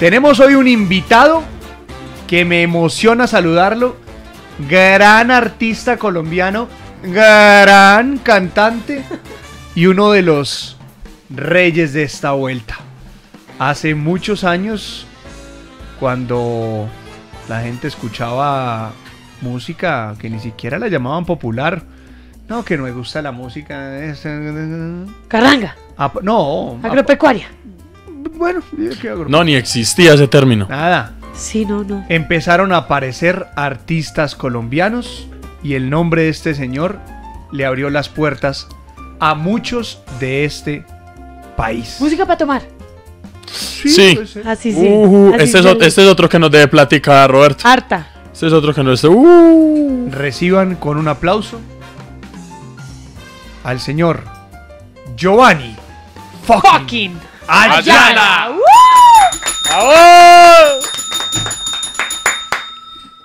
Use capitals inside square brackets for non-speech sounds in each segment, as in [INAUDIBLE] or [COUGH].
Tenemos hoy un invitado que me emociona saludarlo. Gran artista colombiano, gran cantante y uno de los reyes de esta vuelta. Hace muchos años, cuando la gente escuchaba música que ni siquiera la llamaban popular, no, que no me gusta la música. Carranga. Ah, no. Ah, Agropecuaria bueno, ¿qué No, ni existía ese término. Nada. Sí, no, no. Empezaron a aparecer artistas colombianos y el nombre de este señor le abrió las puertas a muchos de este país. Música para tomar. Sí, sí. Ah, uh, uh, así sí. Este, este, es, otro que nos debe platicar, Roberto. Harta. Este es otro que nos debe. Uh. Reciban con un aplauso al señor Giovanni fucking. Ayala. ¡Bravo!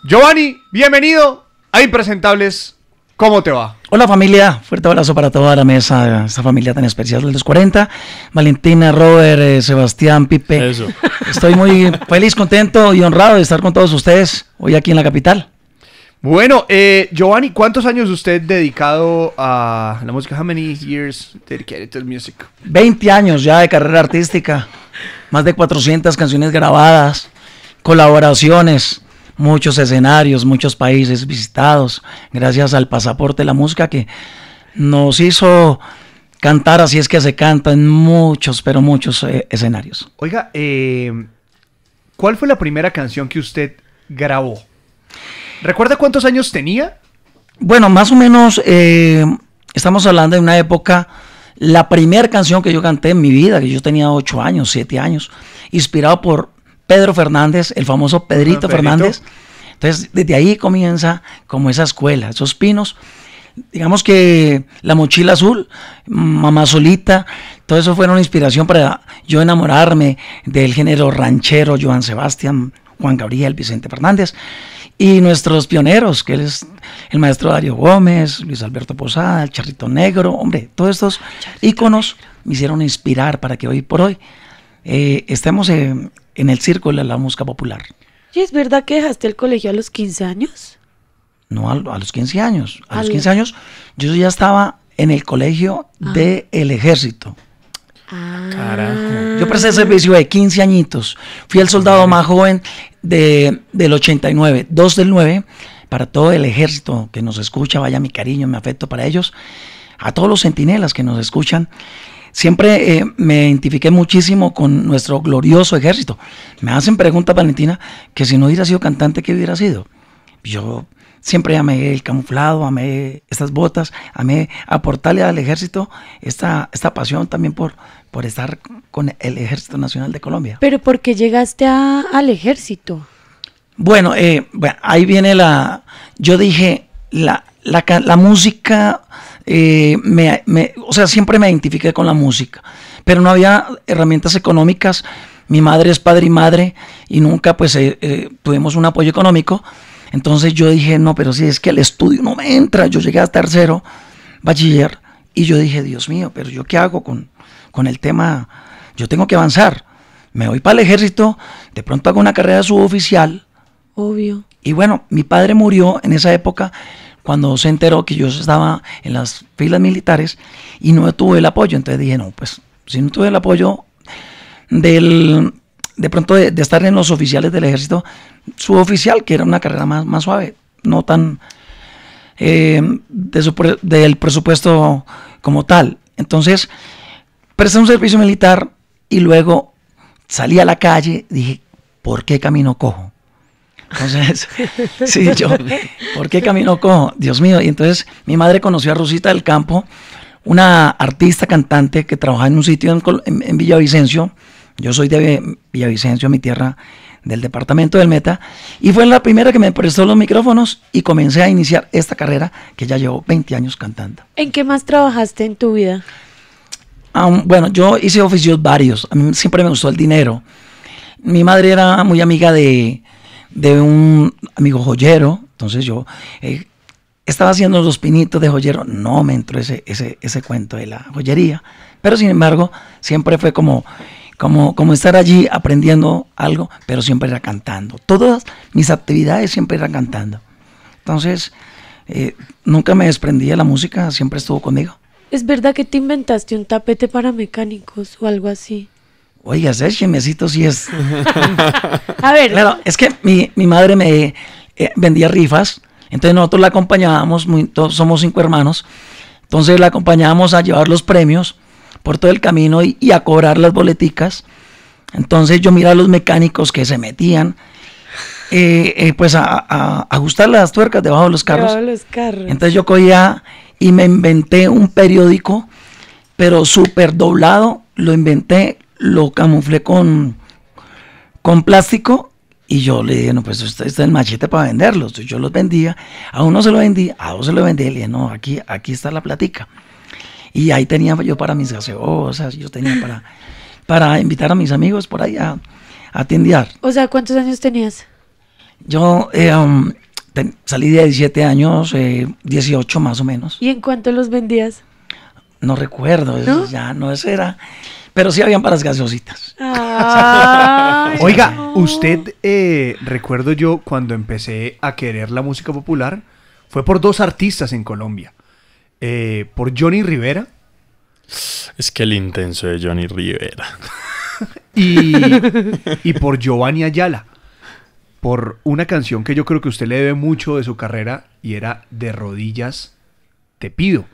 Giovanni, bienvenido a Impresentables. ¿Cómo te va? Hola familia, fuerte abrazo para toda la mesa, esta familia tan especial de los 40. Valentina, Robert, eh, Sebastián, Pipe. Estoy muy feliz, contento y honrado de estar con todos ustedes hoy aquí en la capital. Bueno, eh, Giovanni, ¿cuántos años usted dedicado a la música? How many years dedicated to music? 20 años ya de carrera artística, más de 400 canciones grabadas, colaboraciones, muchos escenarios, muchos países visitados, gracias al pasaporte de la música que nos hizo cantar, así es que se canta en muchos, pero muchos eh, escenarios. Oiga, eh, ¿cuál fue la primera canción que usted grabó? ¿Recuerda cuántos años tenía? Bueno, más o menos eh, estamos hablando de una época, la primera canción que yo canté en mi vida, que yo tenía 8 años, 7 años, inspirado por Pedro Fernández, el famoso ah, Pedrito, Fernández. Entonces, desde ahí comienza como esa escuela, esos pinos. Digamos que La Mochila Azul, Mamá Solita, todo eso fue una inspiración para yo enamorarme del género ranchero, Joan Sebastián, Juan Gabriel, Vicente Fernández y nuestros pioneros, que es el maestro Dario Gómez, Luis Alberto Posada, el Charrito Negro, hombre, todos estos iconos íconos me hicieron inspirar para que hoy por hoy eh, estemos en, el círculo de la música popular. ¿Y es verdad que dejaste el colegio a los 15 años? No, a, los 15 años. A, los 15 años yo ya estaba en el colegio ah. del ejército. Yo presté servicio de 15 añitos. Fui el soldado más joven del 89, 2 del 9. Para todo el ejército que nos escucha, vaya mi cariño, mi afecto para ellos. A todos los sentinelas que nos escuchan. Siempre eh, me identifiqué muchísimo con nuestro glorioso ejército. Me hacen preguntas, Valentina, que si no hubiera sido cantante, ¿qué hubiera sido? Yo Siempre amé el camuflado, amé estas botas, amé aportarle al ejército esta, esta pasión también por, por estar con el Ejército Nacional de Colombia. Pero ¿por qué llegaste al ejército? Eh, bueno, ahí viene la, yo dije, la, la, música, eh, me, o sea, siempre me identifiqué con la música, pero no había herramientas económicas mi madre es padre y madre y nunca pues eh, tuvimos un apoyo económico entonces yo dije, no, pero si es que el estudio no me entra, yo llegué a tercero, bachiller, y yo dije, Dios mío, pero yo qué hago con, con el tema, yo tengo que avanzar, me voy para el ejército, de pronto hago una carrera suboficial. Obvio. Y bueno, mi padre murió en esa época cuando se enteró que yo estaba en las filas militares y no tuve el apoyo. Entonces dije, no, pues si no tuve el apoyo del de pronto de, estar en los oficiales del ejército, su oficial que era una carrera más, suave, no tan eh, de del presupuesto como tal. Entonces, presté un servicio militar y luego salí a la calle, dije, ¿por qué camino cojo? Entonces, [LAUGHS] sí, yo, ¿por qué camino cojo? Dios mío, y entonces mi madre conoció a Rosita del Campo, una artista cantante que trabajaba en un sitio en, en Villavicencio, yo soy de Villavicencio, mi tierra del departamento del Meta, y fue la primera que me prestó los micrófonos y comencé a iniciar esta carrera que ya llevo 20 años cantando. ¿En qué más trabajaste en tu vida? bueno, yo hice oficios varios, a mí siempre me gustó el dinero. Mi madre era muy amiga de, un amigo joyero, entonces yo eh, estaba haciendo los pinitos de joyero, no me entró ese, ese, ese cuento de la joyería, pero sin embargo siempre fue como como, como estar allí aprendiendo algo, pero siempre era cantando. Todas mis actividades siempre eran cantando. Entonces, eh, nunca me desprendí de la música, siempre estuvo conmigo. ¿Es verdad que te inventaste un tapete para mecánicos o algo así? Oiga, ese chemecito sí es. [LAUGHS] a ver. Claro, es que mi, madre me eh, vendía rifas, entonces nosotros la acompañábamos, somos cinco hermanos, entonces la acompañábamos a llevar los premios por todo el camino y, a cobrar las boleticas. Entonces yo miraba a los mecánicos que se metían, eh, eh, pues a, ajustar las tuercas debajo de los carros. Debajo de los carros. Entonces yo cogía y me inventé un periódico, pero súper doblado, lo inventé, lo camuflé con, con plástico y yo le dije, no, pues este, es el machete para venderlos. yo los vendía, a uno se lo vendí, a dos se lo vendí, y le dije, no, aquí, aquí está la platica. Y ahí tenía yo para mis gaseosas, yo tenía para, para invitar a mis amigos por ahí a, atendiar. O sea, ¿cuántos años tenías? Yo eh, um, salí de 17 años, eh, 18 más o menos. ¿Y en cuánto los vendías? No recuerdo, ya no, es era. Pero sí habían para las gaseositas. [LAUGHS] Oiga, usted, eh, recuerdo yo cuando empecé a querer la música popular, fue por dos artistas en Colombia. Eh, por Johnny Rivera. Es que el intenso de Johnny Rivera. [LAUGHS] y, por Giovanni Ayala. Por una canción que yo creo que usted le debe mucho de su carrera y era De rodillas te pido.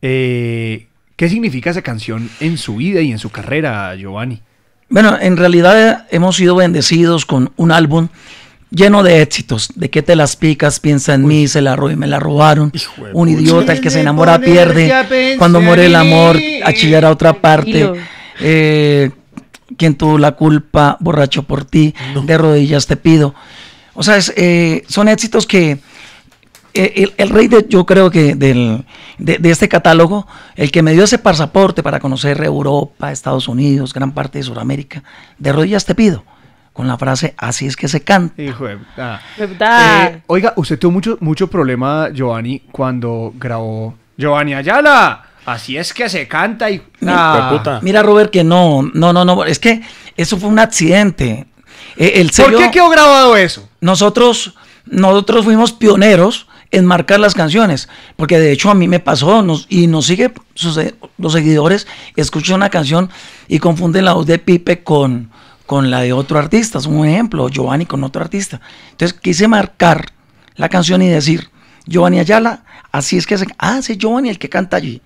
Eh, ¿Qué significa esa canción en su vida y en su carrera, Giovanni? Bueno, en realidad hemos sido bendecidos con un álbum lleno de éxitos, de que te las picas, piensa en mí, se la y me la robaron. Un idiota, el que se enamora pierde. Cuando muere el amor, a chillar a otra parte. quien eh, tuvo la culpa, borracho por ti, de rodillas te pido. O sea, eh, son éxitos que eh, el, rey, de, yo creo que del, de, de, este catálogo, el que me dio ese pasaporte para conocer Europa, Estados Unidos, gran parte de Sudamérica, de rodillas te pido con la frase así es que se canta. Hijo de eh, oiga, usted tuvo mucho, mucho problema, Giovanni, cuando grabó Giovanni Ayala. Así es que se canta y. Mira, ah. mira, Robert, que no, no, no, no. Es que eso fue un accidente. Eh, el ¿Por qué quedó grabado eso? Nosotros, nosotros fuimos pioneros en marcar las canciones, porque de hecho a mí me pasó y nos sigue los seguidores escuchan una canción y confunden la voz de Pipe con, con la de otro artista, es un ejemplo, Giovanni con otro artista. Entonces quise marcar la canción y decir, Giovanni Ayala, así es que se, ah, Giovanni el que canta allí.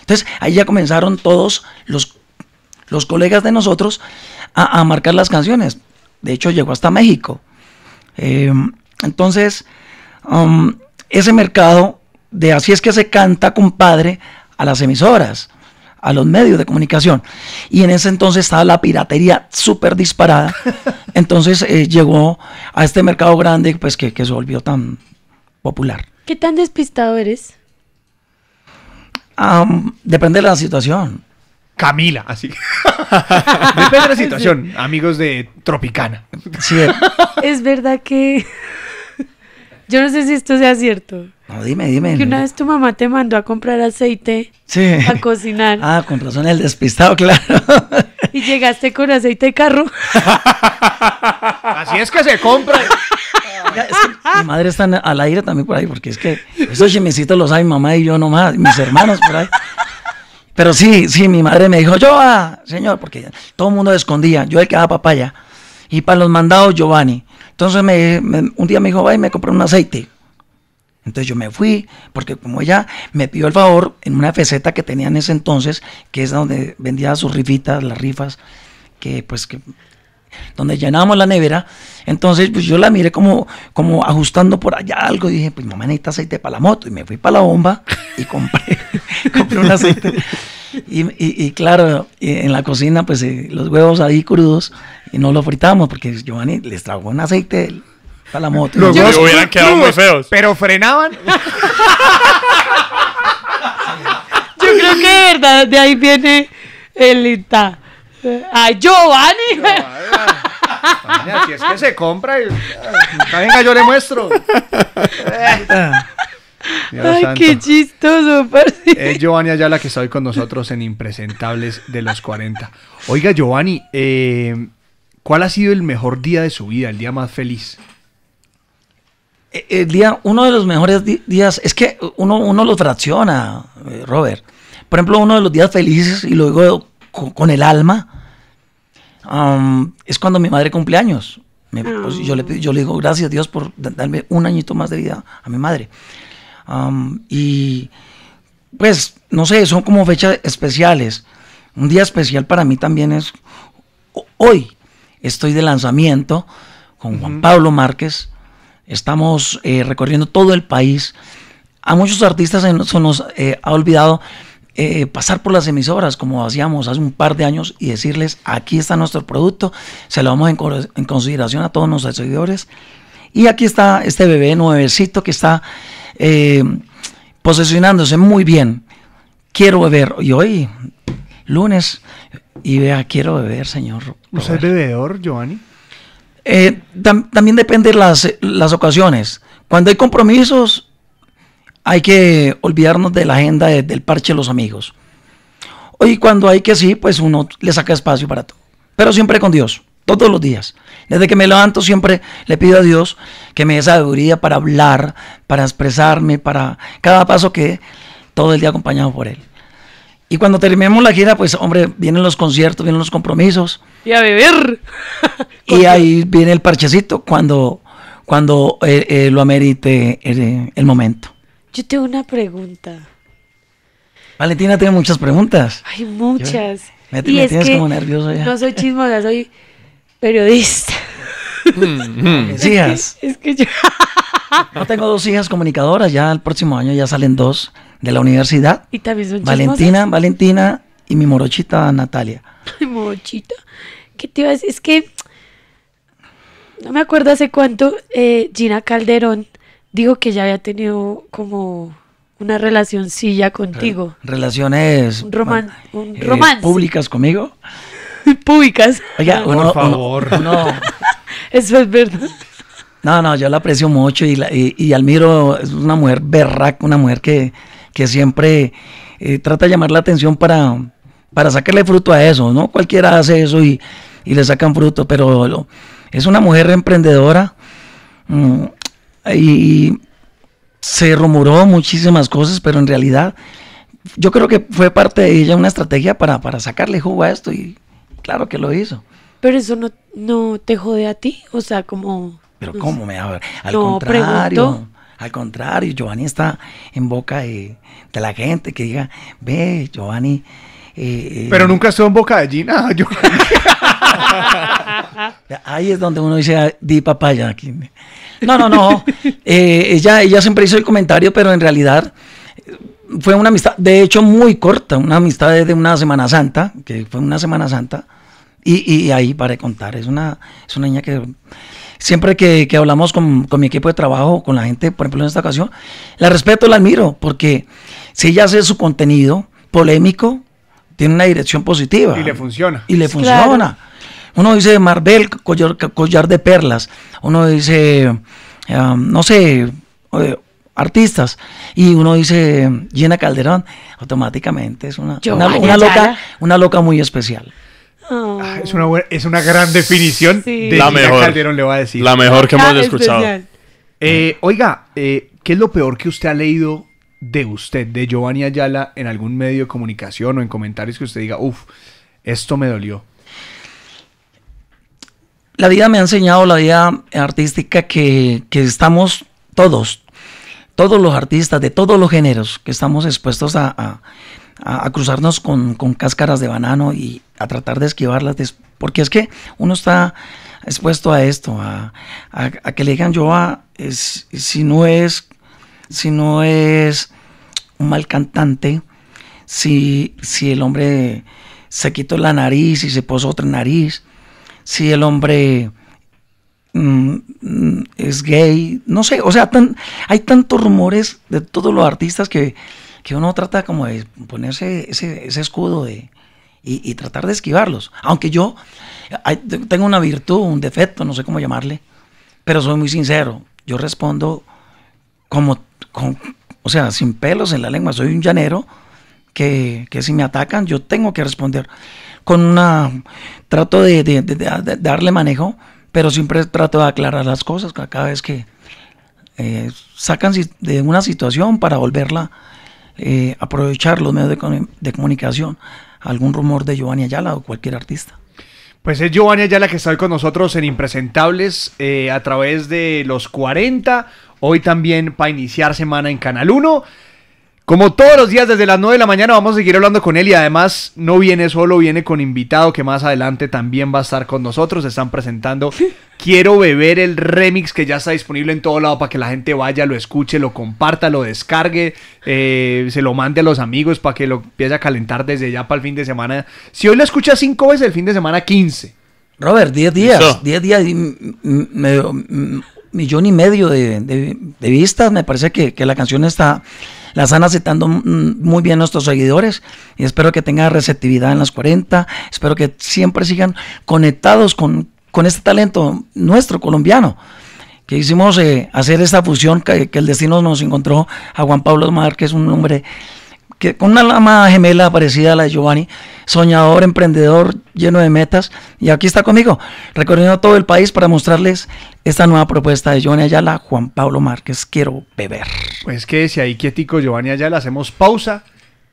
Entonces ahí ya comenzaron todos los, los colegas de nosotros a, marcar las canciones. De hecho llegó hasta México. Em, entonces, um, ese mercado de así es que se canta, compadre, a las emisoras a los medios de comunicación. Y en ese entonces estaba la piratería súper disparada. [LAUGHS] Entonces eh, llegó a este mercado grande pues que, se volvió tan popular. ¿Qué tan despistado eres? depende de la situación. Camila, así. [LAUGHS] Depende de la situación, amigos de Tropicana. Eh. Es verdad que... Yo no sé si esto sea cierto, no, dime, dime. Que una vez tu mamá te mandó a comprar aceite a cocinar. Ah, con razón el despistado, claro. Y llegaste con aceite de carro. Así es que se compra. mi madre está al aire también por ahí, porque es que esos chimecitos los hay mamá y yo nomás, mis hermanos por ahí. Pero sí, sí, mi madre me dijo, yo, ah, señor, porque todo el mundo escondía, yo el que daba ah, papaya. Y para los mandados, Giovanni. Entonces un día me dijo, vaya, me compré un aceite. Entonces yo me fui, porque como ella me pidió el favor en una peseta que tenía en ese entonces, que es donde vendía sus rifitas, las rifas, que pues que donde llenábamos la nevera, entonces pues yo la miré como, como ajustando por allá algo y dije, pues mamá necesita aceite para la moto y me fui para la bomba y compré, [LAUGHS] compré un aceite. Y, claro, en la cocina pues eh, los huevos ahí crudos y no los fritamos porque Giovanni les trajo un aceite la moto. hubieran quedado muy feos. Pero frenaban. [LAUGHS] Yo creo que de verdad de ahí viene el Ita. Eh, A Giovanni. si es que se compra. Y... Venga, yo le muestro. Ay, qué chistoso, Es Giovanni Ayala que está hoy con nosotros en Impresentables de los 40. Oiga, Giovanni, eh, ¿cuál ha sido el mejor día de su vida, el día más feliz? Eh, eh, día, uno de los mejores días, es que uno, lo fracciona, eh, Robert. Por ejemplo, uno de los días felices, y lo digo con, el alma, es cuando mi madre cumple años pues, ah. yo, le, yo le digo gracias a Dios por darme un añito más de vida a mi madre. y pues, no sé, son como fechas especiales. Un día especial para mí también es hoy. Estoy de lanzamiento con Juan Pablo Márquez Estamos eh, recorriendo todo el país. A muchos artistas se nos, eh, ha olvidado eh, pasar por las emisoras como hacíamos hace un par de años y decirles, aquí está nuestro producto, se lo vamos en, consideración a todos nuestros seguidores. Y aquí está este bebé nuevecito que está posicionándose muy bien. Quiero beber. Y hoy, lunes, y vea, quiero beber, señor. ¿Usted es bebedor, Giovanni? Eh, también depende las, ocasiones. Cuando hay compromisos, hay que olvidarnos de la agenda del parche de los amigos. hoy cuando hay que sí, pues uno le saca espacio para todo. Pero siempre con Dios, todos los días. Desde que me levanto siempre le pido a Dios que me dé sabiduría para hablar, para expresarme, para cada paso que todo el día acompañado por Él. Y cuando terminemos la gira, pues hombre, vienen los conciertos, vienen los compromisos. Y a beber. [LAUGHS] y ahí viene el parchecito cuando, cuando eh, eh, lo amerite el, momento. Yo tengo una pregunta. Valentina tiene muchas preguntas. Hay muchas. me, y es tienes que como nervioso ya. No soy chismosa, soy periodista. Mm-hmm. es que yo... no tengo dos hijas comunicadoras, ya el próximo año ya salen dos de la universidad. Y también son Valentina, Valentina y mi morochita Natalia. [LAUGHS] Mi morochita. ¿Qué te iba a decir? Es que no me acuerdo hace cuánto eh, Gina Calderón dijo que ya había tenido como una relacioncilla contigo. relaciones un eh, romance. públicas conmigo. [LAUGHS] públicas. Oye, por favor. No. [LAUGHS] Eso es verdad. No, no, yo la aprecio mucho y, la, y, y admiro, es una mujer berraca, una mujer que que siempre eh, trata de llamar la atención para, para sacarle fruto a eso, ¿no? Cualquiera hace eso y, le sacan fruto, pero es una mujer emprendedora mm, y se rumoró muchísimas cosas, pero en realidad yo creo que fue parte de ella una estrategia para, sacarle jugo a esto y claro que lo hizo. Pero eso no, no te jode a ti, o sea, como... Pero cómo me a al contrario, Giovanni está en boca de, la gente que diga, ve, Giovanni. Eh, eh, pero nunca estuvo en boca de Gina, Giovanni. [LAUGHS] [LAUGHS] Ahí es donde uno dice, di papaya aquí. No, no, no. [LAUGHS] Eh, ella, ella siempre hizo el comentario, pero en realidad fue una amistad, de hecho, muy corta, una amistad desde una Semana Santa, que fue una Semana Santa. Y, y ahí para contar, es una, es una niña que siempre que, que hablamos con, mi equipo de trabajo, con la gente, por ejemplo, en esta ocasión, la respeto, la admiro, porque si ella hace su contenido polémico, tiene una dirección positiva. Y le funciona. Y le funciona. Uno dice Marvel, collar, de perlas. Uno dice, um, no sé, eh, artistas. Y uno dice Gina Calderón, automáticamente es una, una, loca, una loca muy especial. Ah, ah, es, una es una gran definición de la mejor. Calderón le va a decir. La mejor que ah, hemos escuchado. Eh, oiga, eh, ¿qué es lo peor que usted ha leído de usted, de Giovanni Ayala, en algún medio de comunicación o en comentarios que usted diga, uff, esto me dolió? La vida me ha enseñado, la vida artística, que, estamos todos, todos los artistas de todos los géneros, que estamos expuestos a, cruzarnos con, cáscaras de banano y, a tratar de esquivarlas, porque es que uno está expuesto a esto, a, que le digan yo a, ah, si no es, si no es un mal cantante, si, si el hombre se quitó la nariz y se puso otra nariz, si el hombre mm, es gay, no sé, o sea, hay tantos rumores de todos los artistas que, uno trata como de ponerse ese escudo de, y, tratar de esquivarlos. Aunque yo tengo una virtud, un defecto, no sé cómo llamarle, pero soy muy sincero. Yo respondo como, o sea, sin pelos en la lengua. Soy un llanero que, si me atacan, yo tengo que responder con una... Trato de, darle manejo, pero siempre trato de aclarar las cosas cada vez que eh, sacan de una situación para volverla eh, aprovechar los medios de comunicación algún rumor de Giovanni Ayala o cualquier artista. Pues es Giovanni Ayala que está hoy con nosotros en Impresentables eh, a través de los 40. Hoy también para iniciar semana en Canal 1. Como todos los días desde las 9 de la mañana vamos a seguir hablando con él y además no viene solo, viene con invitado que más adelante también va a estar con nosotros. Se están presentando Quiero Beber el remix que ya está disponible en todo lado para que la gente vaya, lo escuche, lo comparta, lo descargue, eh, se lo mande a los amigos para que lo empiece a calentar desde ya para el fin de semana. Si hoy lo escucha 5 veces, el fin de semana 15. Robert, 10 días, 10 días, y millón y medio de, vistas, me parece que la canción está la están aceptando muy bien nuestros seguidores y espero que tengan receptividad en las 40, espero que siempre sigan conectados con, con este talento nuestro colombiano que hicimos eh, hacer esta fusión que, el destino nos encontró a Juan Pablo es un hombre con una lama gemela parecida a la de Giovanni, soñador, emprendedor, lleno de metas, y aquí está conmigo, recorriendo todo el país para mostrarles esta nueva propuesta de Giovanni Ayala, Juan Pablo Márquez, quiero beber. Pues que si ahí quietico, Giovanni Ayala, hacemos pausa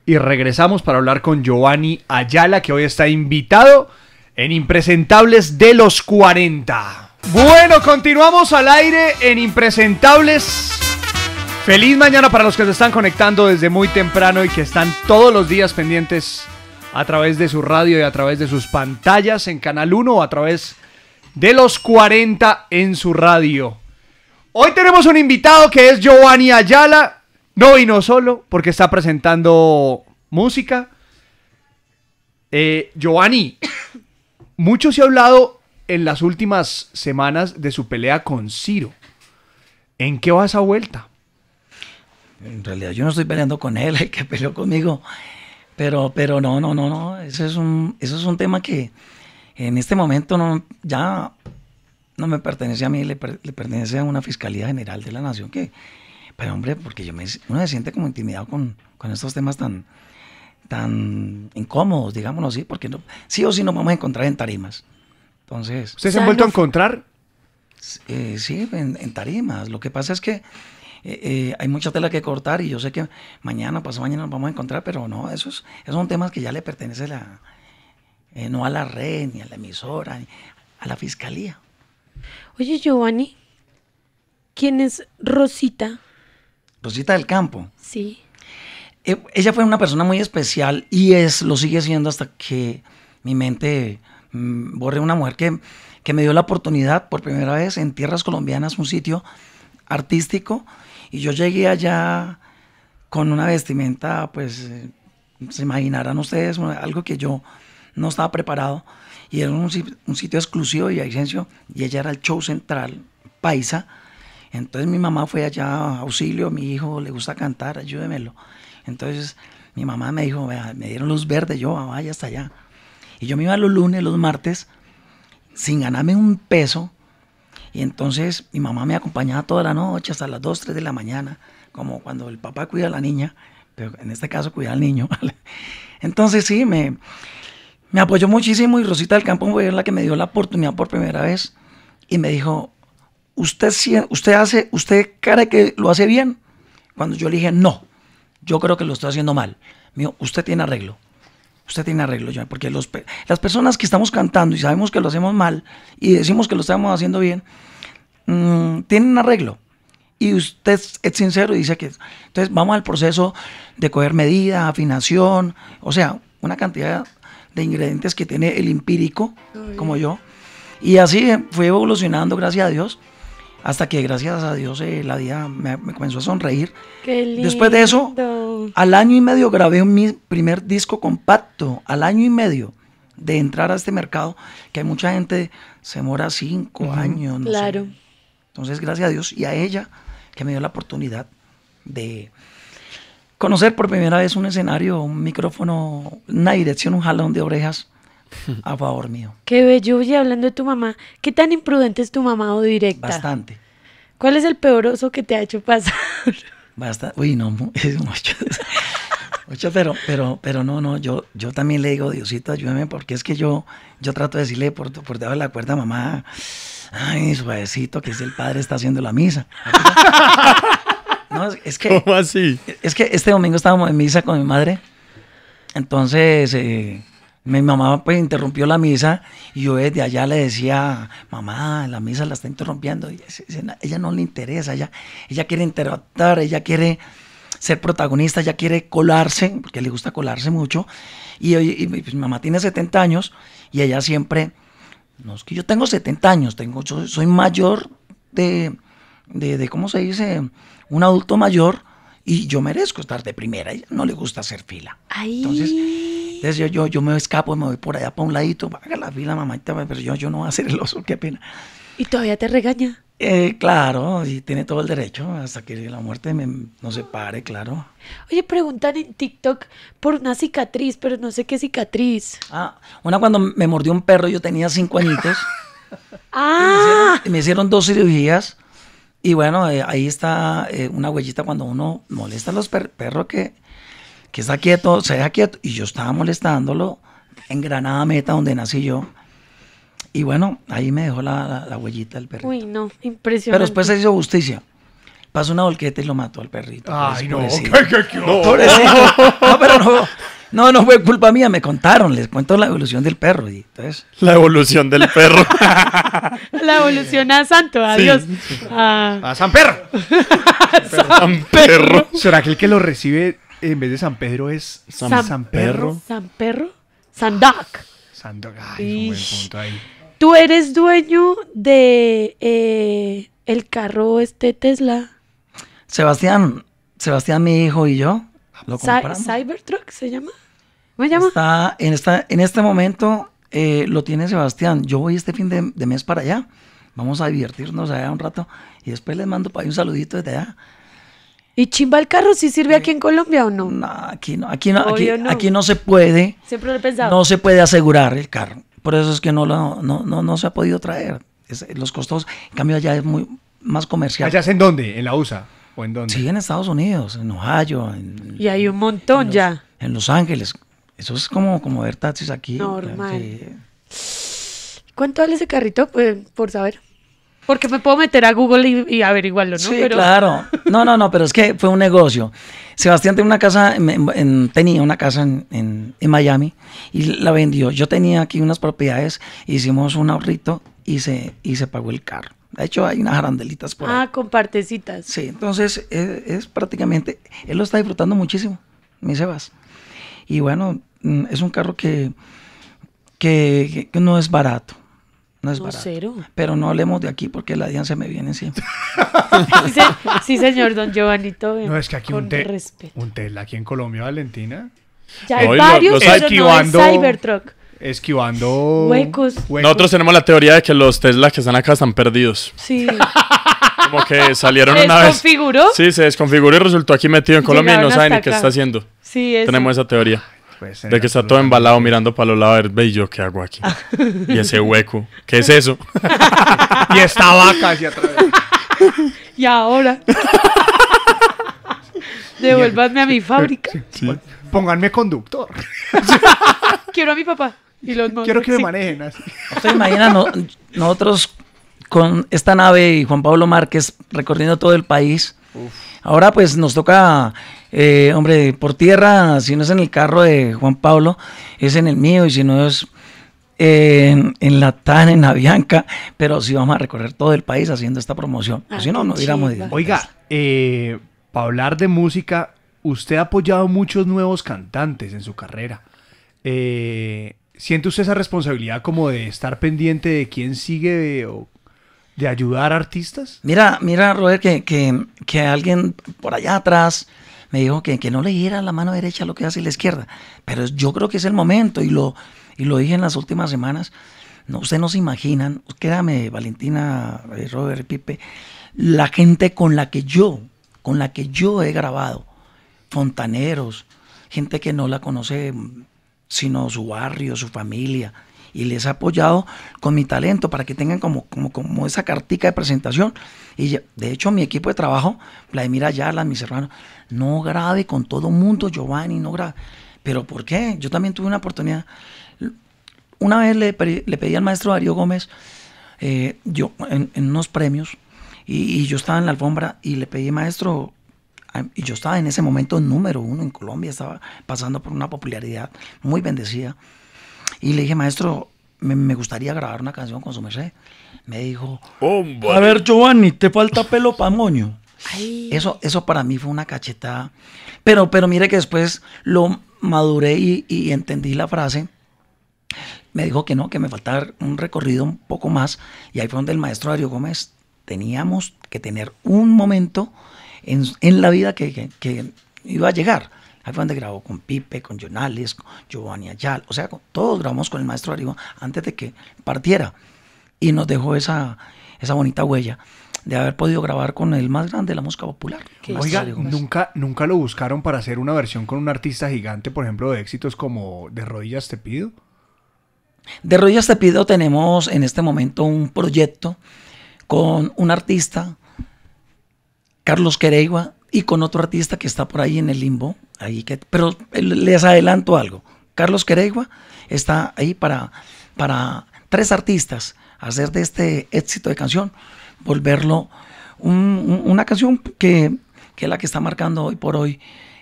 y regresamos para hablar con Giovanni Ayala, que hoy está invitado en Impresentables de los 40. Bueno, continuamos al aire en Impresentables Feliz mañana para los que se están conectando desde muy temprano y que están todos los días pendientes a través de su radio y a través de sus pantallas en Canal 1 o a través de los 40 en su radio. Hoy tenemos un invitado que es Giovanni Ayala. No y no solo porque está presentando música. Eh, Giovanni, [COUGHS] mucho se ha hablado en las últimas semanas de su pelea con Ciro. ¿En qué va esa vuelta? en realidad yo no estoy peleando con él, [LAUGHS] el que peleó conmigo. Pero, pero no, no, no, no. Eso es un, eso es un tema que en este momento no, ya no me pertenece a mí, le, pertenece a una Fiscalía General de la Nación que, pero hombre, porque yo me, uno se siente como intimidado con, estos temas tan, tan incómodos, digámoslo así, porque no, sí o sí nos vamos a encontrar en tarimas. Entonces... ¿Ustedes se han vuelto a encontrar? Eh, sí, en, tarimas. Lo que pasa es que eh, eh, hay mucha tela que cortar y yo sé que mañana, pasado pues mañana nos vamos a encontrar, pero no, esos, esos son temas que ya le pertenece la, eh, no a la red, ni a la emisora, a la fiscalía. Oye, Giovanni, ¿quién es Rosita? Rosita del Campo. Sí. ella fue una persona muy especial y es, lo sigue siendo hasta que mi mente mm, borre una mujer que me dio la oportunidad por primera vez en tierras colombianas, un sitio artístico y yo llegué allá con una vestimenta, pues, eh, se imaginarán ustedes, algo que yo no estaba preparado. Y era un, sitio exclusivo y Vicencio, y ella era el show central paisa. Entonces mi mamá fue allá, auxilio, mi hijo le gusta cantar, ayúdemelo. Entonces mi mamá me dijo, me dieron luz verde, yo, vaya hasta allá. Y yo me iba los lunes, los martes, sin ganarme un peso, y entonces mi mamá me acompañaba toda la noche hasta las 2, 3 de la mañana, como cuando el papá cuida a la niña, pero en este caso cuida al niño. [LAUGHS] Entonces sí, me, me apoyó muchísimo y Rosita del Campo fue la que me dio la oportunidad por primera vez y me dijo, usted, usted hace, usted cree que lo hace bien. Cuando yo le dije, no, yo creo que lo estoy haciendo mal. Me dijo, usted tiene arreglo usted tiene arreglo, porque los, las personas que estamos cantando y sabemos que lo hacemos mal y decimos que lo estamos haciendo bien, mm, tienen arreglo. Y usted es, es sincero y dice que... Entonces vamos al proceso de coger medida, afinación, o sea, una cantidad de ingredientes que tiene el empírico, como yo. Y así fue evolucionando, gracias a Dios hasta que gracias a Dios eh, la vida me, comenzó a sonreír. Qué lindo. Después de eso, al año y medio grabé mi primer disco compacto, al año y medio de entrar a este mercado, que hay mucha gente, se demora cinco años. claro. Entonces, gracias a Dios y a ella que me dio la oportunidad de conocer por primera vez un escenario, un micrófono, una dirección, un jalón de orejas [LAUGHS] a favor mío. Qué bello. Y hablando de tu mamá, ¿qué tan imprudente es tu mamá o directa? Bastante. ¿Cuál es el peor oso que te ha hecho pasar? [LAUGHS] Bastante. Uy, no, [LAUGHS] es mucho. mucho pero, pero, pero no, no, yo, yo también le digo, Diosito, ayúdame, porque es que yo, yo trato de decirle por, por debajo de la cuerda, mamá, ay, suavecito, que es el padre está haciendo la misa. No, es que, ¿Cómo así? Es que este domingo estábamos en misa con mi madre. Entonces, eh, mi mamá pues interrumpió la misa y yo desde allá le decía, mamá, la misa la está interrumpiendo. ella, no le interesa, ella, ella quiere interactuar, ella quiere ser protagonista, ella quiere colarse, porque le gusta colarse mucho. Y, pues, mi mamá tiene 70 años y ella siempre, no es que yo tengo 70 años, tengo, yo soy mayor de, de, de ¿cómo se dice? Un adulto mayor y yo merezco estar de primera. A ella no le gusta hacer fila. Entonces, entonces yo, yo, yo, me escapo, y me voy por allá para un ladito, haga la fila, mamita, pero yo, yo no voy a hacer el oso, qué pena. ¿Y todavía te regaña? Eh, claro, y tiene todo el derecho hasta que la muerte me, se pare, claro. Oye, preguntan en TikTok por una cicatriz, pero no sé qué cicatriz. Ah, una cuando me mordió un perro, yo tenía cinco añitos. [LAUGHS] ah. me, me hicieron dos cirugías y bueno, eh, ahí está eh, una huellita cuando uno molesta a los perros que, que está quieto, se deja quieto. Y yo estaba molestándolo en Granada Meta, donde nací yo. Y bueno, ahí me dejó la, la, la huellita del perro. Uy, no, impresionante. Pero después se hizo justicia pasó una volqueta y lo mató al perrito. Ay, no. ¿Qué, no. no, pero no. fue culpa mía, me contaron, les cuento la evolución del perro. La evolución del perro. [LAUGHS] la evolución a santo, adiós. A... San Perro. San, perro. ¿Será que el que lo recibe en vez de San Pedro es San, San, Perro? San Perro. San Doc. San Doc. Ay, Tú eres dueño de eh, el carro este Tesla. Sebastián, Sebastián, mi hijo y yo lo compramos. Cybertruck se llama. ¿Cómo se llama? Está, en, esta, en este momento eh, lo tiene Sebastián. Yo voy este fin de, mes para allá. Vamos a divertirnos allá un rato y después les mando para ahí un saludito desde allá. ¿Y chimba el carro si sirve aquí en Colombia o no? No, aquí no, aquí no, aquí, no. se puede. Siempre lo he pensado. No se puede asegurar el carro. Por eso es que no, lo, no, no, se ha podido traer. los costos, en cambio, allá es muy más comercial. ¿Allá es en dónde? ¿En la USA? en Sí, en Estados Unidos, en Ohio. y hay un montón ya. En Los Ángeles. Eso es como, como ver taxis aquí. Normal. ¿Cuánto vale ese carrito? Pues, por saber. Porque me puedo meter a Google y, averiguarlo, ¿no? Sí, claro. [LAUGHS] No, no, no, pero es que fue un negocio. Sebastián tenía una casa, en, tenía una casa en, Miami y la vendió. Yo tenía aquí unas propiedades, hicimos un ahorrito y se, y se pagó el carro. De hecho, hay unas arandelitas por ah, ahí. Ah, con partecitas. Sí, entonces e, es, prácticamente, él lo está disfrutando muchísimo, mi Sebas. Y bueno, mm, es un carro que, que, no es barato. No es barato. Pero no hablemos de aquí porque la DIAN se me viene siempre. [LAUGHS] sí, señor, don Giovanito. Eh, no, es que aquí un, un Tesla aquí en Colombia, Valentina. Ya hay varios, Cybertruck esquivando huecos. Nosotros tenemos la teoría de que los Tesla que están acá están perdidos. Sí. [LAUGHS] Como que salieron una vez. ¿Se desconfiguró? Sí, se desconfiguró y resultó aquí metido en Colombia y no sabe ni qué está haciendo. Sí, eso. Tenemos esa teoría. Pues, de que está todo embalado mirando para los lados a ver, ve, yo qué hago aquí? Ah. y ese hueco, ¿qué es eso? [LAUGHS] y esta vaca hacia atrás. [LAUGHS] y ahora. Devuélvanme a mi fábrica. Pónganme conductor. Quiero a mi papá. [LAUGHS] Quiero que me manejen así. Usted imagina nosotros con esta nave y Juan Pablo Márquez recorriendo todo el país. Ahora pues nos toca, eh, hombre, por tierra, si no es en el carro de Juan Pablo, es en el mío y si no es eh, en, la TAN, en la bianca pero si vamos a recorrer todo el país haciendo esta promoción. Ah, si no, no hubiéramos Oiga, eh, para hablar de música, usted ha apoyado muchos nuevos cantantes en su carrera. Eh, ¿Siente usted esa responsabilidad como de estar pendiente de quién sigue de, o de ayudar a artistas? Mira, mira, Robert, que, alguien por allá atrás me dijo que, que no le diera la mano derecha lo que hace la izquierda. Pero yo creo que es el momento y lo, y lo dije en las últimas semanas. No, ustedes no se imaginan, quédame Valentina, eh, Robert, Pipe, la gente con la que yo, con la que yo he grabado, fontaneros, gente que no la conoce sino su barrio, su familia. Y les he apoyado con mi talento para que tengan como, como, como esa cartica de presentación. Y de hecho, mi equipo de trabajo, Vladimir Ayala, mis hermanos, no grabe con todo mundo, Giovanni, no grabe. ¿Pero por qué? Yo también tuve una oportunidad. Una vez le, pedí al maestro Darío Gómez, eh, yo, en, unos premios, y, y yo estaba en la alfombra y le pedí, maestro, y yo estaba en ese momento número uno en Colombia, estaba pasando por una popularidad muy bendecida. Y le dije, maestro, me, gustaría grabar una canción con su merced. Me dijo, a ver Giovanni, te falta pelo pa' moño. Eso, eso para mí fue una cachetada. Pero, pero mire que después lo maduré y, entendí la frase me dijo que no, que me faltaba un recorrido un poco más. Y ahí fue donde el maestro Ario Gómez teníamos que tener un momento en, la vida que, iba a llegar. Ahí fue donde grabó con Pipe, con Jonales, con Giovanni Ayal, o sea, todos grabamos con el maestro Arriba antes de que partiera. Y nos dejó esa, esa bonita huella de haber podido grabar con el más grande de la música popular. Oiga, nunca, nunca lo buscaron para hacer una versión con un artista gigante, por ejemplo, de éxitos como De Rodillas Te Pido. De Rodillas Te Pido tenemos en este momento un proyecto con un artista Carlos Quereigua y con otro artista que está por ahí en el limbo. Ahí que, pero eh, les adelanto algo. Carlos Quereigua está ahí para, para tres artistas hacer de este éxito de canción, volverlo una canción que, es la que está marcando hoy por hoy.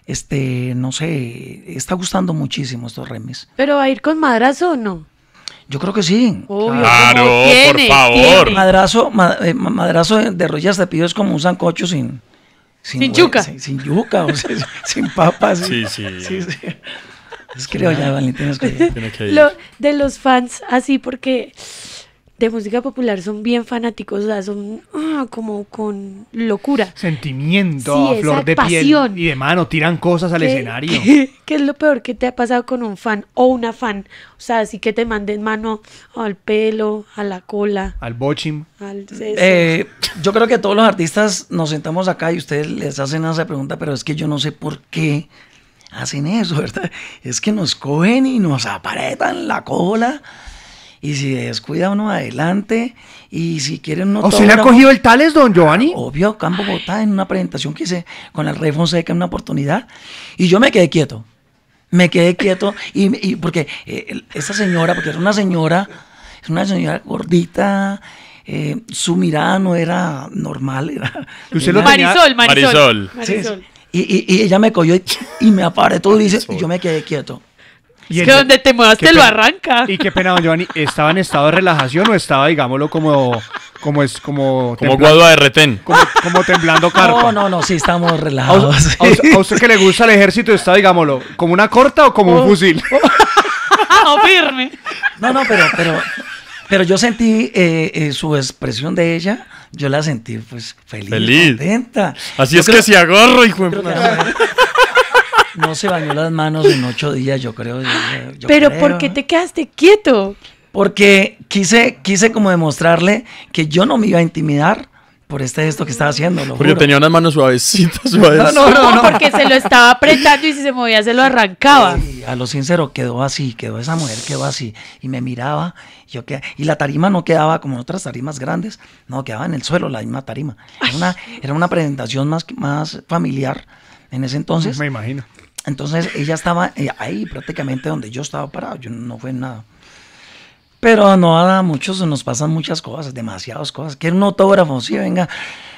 Este, no sé, está gustando muchísimo estos remes. ¿Pero va a ir con madrazo o no? Yo creo que sí. Obvio, claro, por favor. Madrazo, eh, madrazo de rollas te pido es como un sancocho sin... Sin, yuca. Sin, yuca, o sea, [LAUGHS] sin papas. Sí, sí. sí, sí. Es creo ya, Valentín. Es que... Lo, de los fans, así, porque de música popular son bien fanáticos, o sea, son ah, como con locura. Sentimiento, flor de pasión. piel y de mano, tiran cosas al escenario. Qué, es lo peor que te ha pasado con un fan o una fan? O sea, así que te manden mano al pelo, a la cola. Al bochim. Eh, yo creo que todos los artistas nos sentamos acá y ustedes les hacen esa pregunta, pero es que yo no sé por qué hacen eso, [LAUGHS] ¿verdad? Es que nos cogen y nos aparetan la cola y si descuida uno adelante y si quieren uno... ¿O se le ha cogido el Tales, don Giovanni? Ah, obvio, campo en en una presentación que hice con el Rey Fonseca en una oportunidad y yo me quedé quieto, me quedé quieto y, porque eh, esta señora, porque era una señora, es una señora gordita, eh, su mirada no era normal, Marisol, Marisol. Marisol. Y, y, ella me cogió y, me apareció y dice, y yo me quedé quieto. Y es que donde te muevas te lo arranca. Y qué pena, don Giovanni, ¿estaba en estado de relajación o estaba, digámoslo, como como es como como de retén como, temblando [LAUGHS] carpa no no no sí estamos relajados a, usted, que le gusta el ejército está digámoslo como una corta o como un oh. fusil [LAUGHS] No, firme no no pero pero pero yo sentí eh, eh, su expresión de ella yo la sentí pues feliz, feliz. contenta así es que si agarro y de no se bañó las manos en ocho días, yo creo. Pero ¿por qué te quedaste quieto? Porque quise, quise como demostrarle que yo no me iba a intimidar por este esto que estaba haciendo. porque tenía unas manos [LAUGHS] suavecitas, No, no, no, porque se lo estaba apretando y si se movía se lo arrancaba. a lo sincero, quedó así, quedó esa mujer, quedó así. Y me miraba, y, yo y la tarima no quedaba como otras tarimas grandes, no, quedaba en el suelo la misma tarima. Era una, era una presentación más, más familiar en ese entonces. Me imagino. Entonces ella estaba eh, ahí prácticamente donde yo estaba parado, yo no fue nada. Pero no, a muchos nos pasan muchas cosas, demasiadas cosas. Quiero un autógrafo, sí, venga.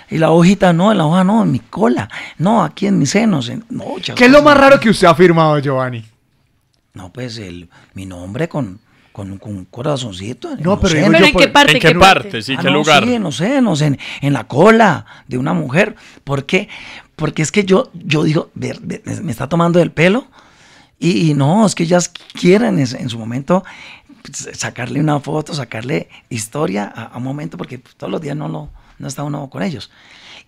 Y la hojita no, la hoja no, en mi cola, no, aquí en mis senos. no, ¿Qué es lo más raro que usted ha firmado, Giovanni? No, pues el, mi nombre con, con, un corazoncito. No, pero, ¿en, qué parte? ¿en ah, qué ¿qué lugar? no sé, no sé, en, en, la cola de una mujer. ¿Por qué? Porque es que yo, yo digo, me está tomando el pelo. Y, no, es que ellas quieren en, su momento pues, sacarle una foto, sacarle historia a, un momento, porque pues, todos los días no, lo, no está uno con ellos.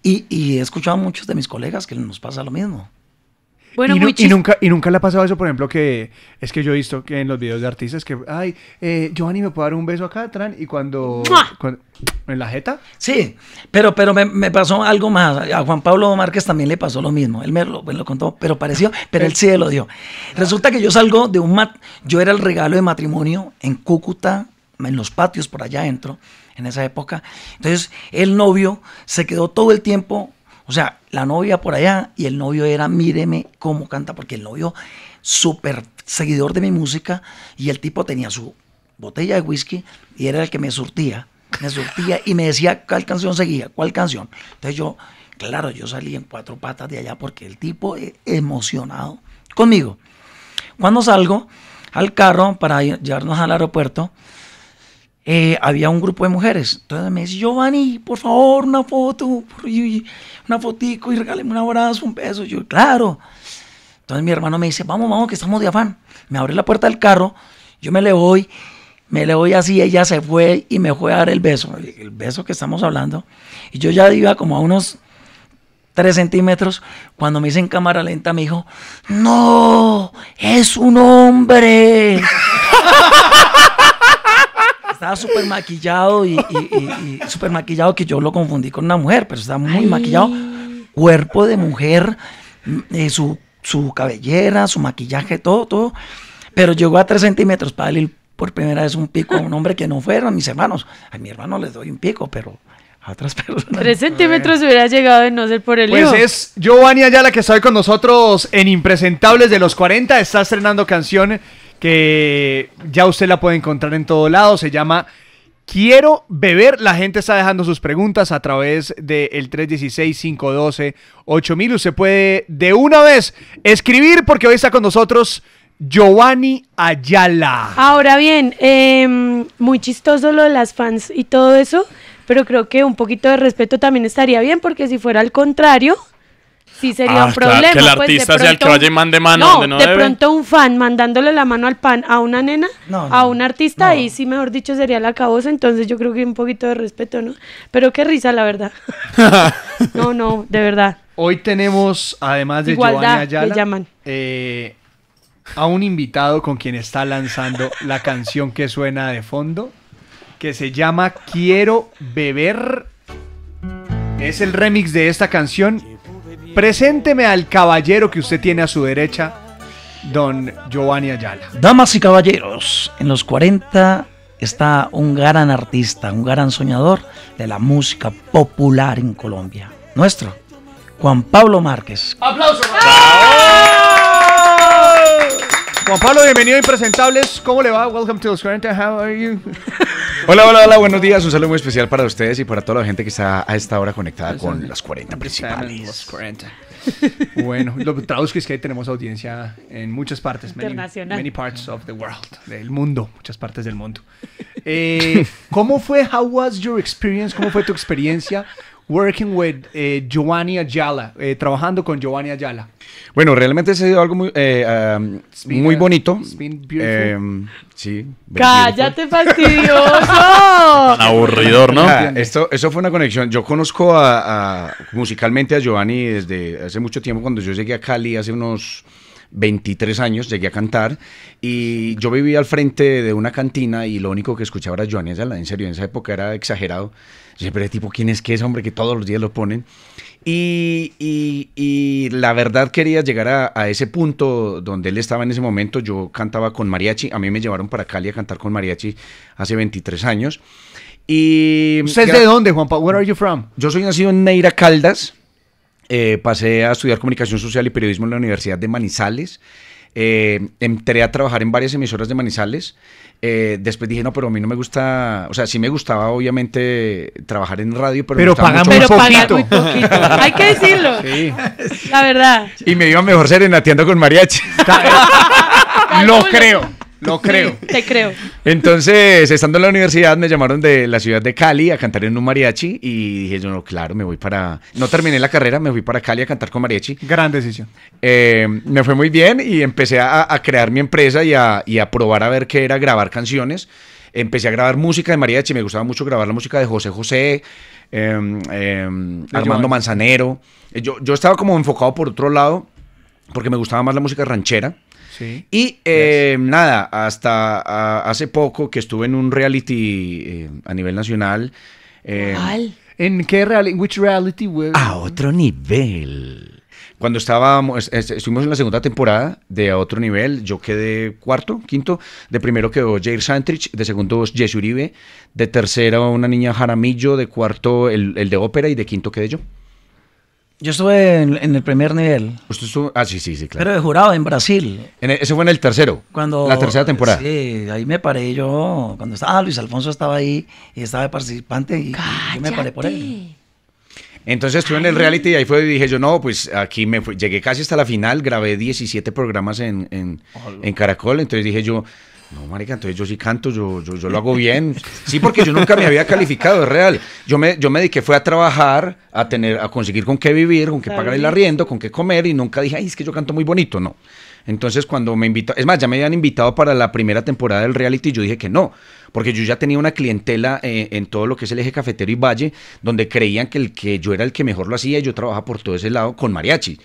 Y, y he escuchado a muchos de mis colegas que nos pasa lo mismo y, nunca, y nunca le ha pasado eso, por ejemplo, que es que yo he visto que en los videos de artistas que, ay, eh, Giovanni me puedo dar un beso acá, Tran, y cuando, en la jeta. Sí, pero, pero me, pasó algo más. A Juan Pablo Márquez también le pasó lo mismo. Él me lo, lo contó, pero pareció, pero él sí lo dio. Resulta que yo salgo de un mat, yo era el regalo de matrimonio en Cúcuta, en los patios por allá adentro, en esa época. Entonces, el novio se quedó todo el tiempo o sea, la novia por allá y el novio era, míreme cómo canta, porque el novio, súper seguidor de mi música, y el tipo tenía su botella de whisky y era el que me surtía, me surtía y me decía cuál canción seguía, cuál canción. Entonces yo, claro, yo salí en cuatro patas de allá porque el tipo eh, emocionado conmigo. Cuando salgo al carro para llevarnos al aeropuerto, eh, había un grupo de mujeres. Entonces me dice, Giovanni, por favor, una foto, una fotico y regáleme un abrazo, un beso. Yo, claro. Entonces mi hermano me dice, vamos, vamos, que estamos de afán. Me abre la puerta del carro, yo me le voy, me le voy así, ella se fue y me fue a dar el beso, el beso que estamos hablando. Y yo ya iba como a unos Tres centímetros, cuando me hice en cámara lenta, me dijo, no, es un hombre estaba súper maquillado y, súper maquillado que yo lo confundí con una mujer, pero estaba muy maquillado. Cuerpo de mujer, mm, eh, su, su, cabellera, su maquillaje, todo, todo. Pero llegó a tres centímetros para darle por primera vez un pico a un hombre que no fueron mis hermanos. A mi hermano les doy un pico, pero a otras [LAUGHS] personas. Tres centímetros hubiera llegado de no ser por el pues Pues es Giovanni Ayala que está con nosotros en Impresentables de los 40. Está estrenando canciones que ya usted la puede encontrar en todo lado. Se llama Quiero beber. La gente está dejando sus preguntas a través del 316-512-8000. Usted puede de una vez escribir porque hoy está con nosotros Giovanni Ayala. Ahora bien, em, muy chistoso lo de las fans y todo eso, pero creo que un poquito de respeto también estaría bien porque si fuera al contrario, sí sería un ah, problema. que el pues, artista sea el que vaya y mande mano no, de pronto un fan mandándole la mano al pan a una nena, a un artista, Y sí, mejor dicho, sería la cabosa. Entonces yo creo que un poquito de respeto, ¿no? Pero qué risa, la verdad. [LAUGHS] no, no, de verdad. Hoy tenemos, además de Giovanni Ayala, eh, a un invitado con quien está lanzando [LAUGHS] la canción que suena de fondo, que se llama Quiero Beber. Es el remix de esta canción Presénteme al caballero que usted tiene a su derecha, don Giovanni Ayala. Damas y caballeros, en los 40 está un gran artista, un gran soñador de la música popular en Colombia. Nuestro, Juan Pablo Márquez. ¡Aplausos! Juan Pablo, bienvenido a presentables. ¿Cómo le va? Welcome to Los 40. How are you? Hola, hola, hola, buenos días. Un saludo muy especial para ustedes y para toda la gente que está a esta hora conectada con las 40 principales. [LAUGHS] Bueno, lo traduzco es que tenemos audiencia en muchas partes. Internacional. Many, parts of the world, del mundo, muchas partes del mundo. Eh, ¿Cómo fue? How was your experience? ¿Cómo fue tu experiencia working with eh, Giovanni Ayala, eh, trabajando con Giovanni Ayala? Bueno, realmente ha sido algo muy, eh, muy bonito. sí. Cállate fastidioso. Aburridor, ¿no? esto, eso fue una conexión. Yo conozco a, musicalmente a Giovanni desde hace mucho tiempo, cuando yo llegué a Cali hace unos... 23 años, llegué a cantar y yo vivía al frente de una cantina y lo único que escuchaba era Giovanni Ayala, en serio, en esa época era exagerado. Yo siempre tipo, ¿quién es que es, hombre? Que todos los días lo ponen. Y, la verdad quería llegar a, ese punto donde él estaba en ese momento. Yo cantaba con mariachi. A mí me llevaron para Cali a cantar con mariachi hace 23 años. Y ¿Usted es de dónde, Pablo? Where are you from? Yo soy nacido en Neira Caldas. Eh, pasé a estudiar comunicación social y periodismo en la Universidad de Manizales. Eh, entré a trabajar en varias emisoras de Manizales. Eh, después dije, no, pero a mí no me gusta. O sea, sí me gustaba, obviamente, trabajar en radio, pero. Pero pagan muy poquito. [LAUGHS] Hay que decirlo. Sí. La verdad. Y me iba mejor ser en la tienda con mariachi. [LAUGHS] Lo creo. No creo. Te creo. Entonces, estando en la universidad, me llamaron de la ciudad de Cali a cantar en un mariachi y dije no, claro, me voy para... No terminé la carrera, me fui para Cali a cantar con mariachi. Gran decisión. Eh, me fue muy bien y empecé a, crear mi empresa y a, probar a ver qué era grabar canciones empecé a grabar música de mariachi, me gustaba mucho grabar la música de José José, em, em, Armando Manzanero. Eh, yo, yo estaba como enfocado por otro lado, porque me gustaba más la música ranchera. Y eh, nada, hasta hace poco que estuve en un reality eh, a nivel nacional. Eh, ¿En qué reality? reality? A otro nivel. Cuando estábamos, estuvimos en la segunda temporada de A Otro Nivel, yo quedé cuarto, quinto. De primero quedó Jair Santrich, de segundo Jesse Uribe, de tercero una niña Jaramillo, de cuarto el, el de ópera y de quinto quedé yo. Yo estuve en, el primer nivel. ¿Usted estuvo? Ah, sí, sí, sí, claro. Pero de jurado en Brasil. E, eso fue en el tercero. la tercera temporada. Sí, ahí me paré yo. Cuando estaba ah, Luis Alfonso estaba ahí y estaba de participante y, me paré por él. Entonces estuve en el reality y ahí fue y dije yo, no, pues aquí me llegué casi hasta la final, grabé 17 programas en, en Caracol, entonces dije yo, no, marica, entonces yo sí canto, yo, lo hago bien. Sí, porque yo nunca me había calificado, es real. Yo me, yo me dediqué, fue a trabajar, a tener, a conseguir con qué vivir, con qué pagar el arriendo, con qué comer, y nunca dije, ay, es que yo canto muy bonito, no. Entonces cuando me invitó, es más, ya me habían invitado para la primera temporada del reality, yo dije que no, porque yo ya tenía una clientela eh, en todo lo que es el eje cafetero y valle, donde creían que, el, que yo era el que mejor lo hacía y yo trabajaba por todo ese lado con mariachi.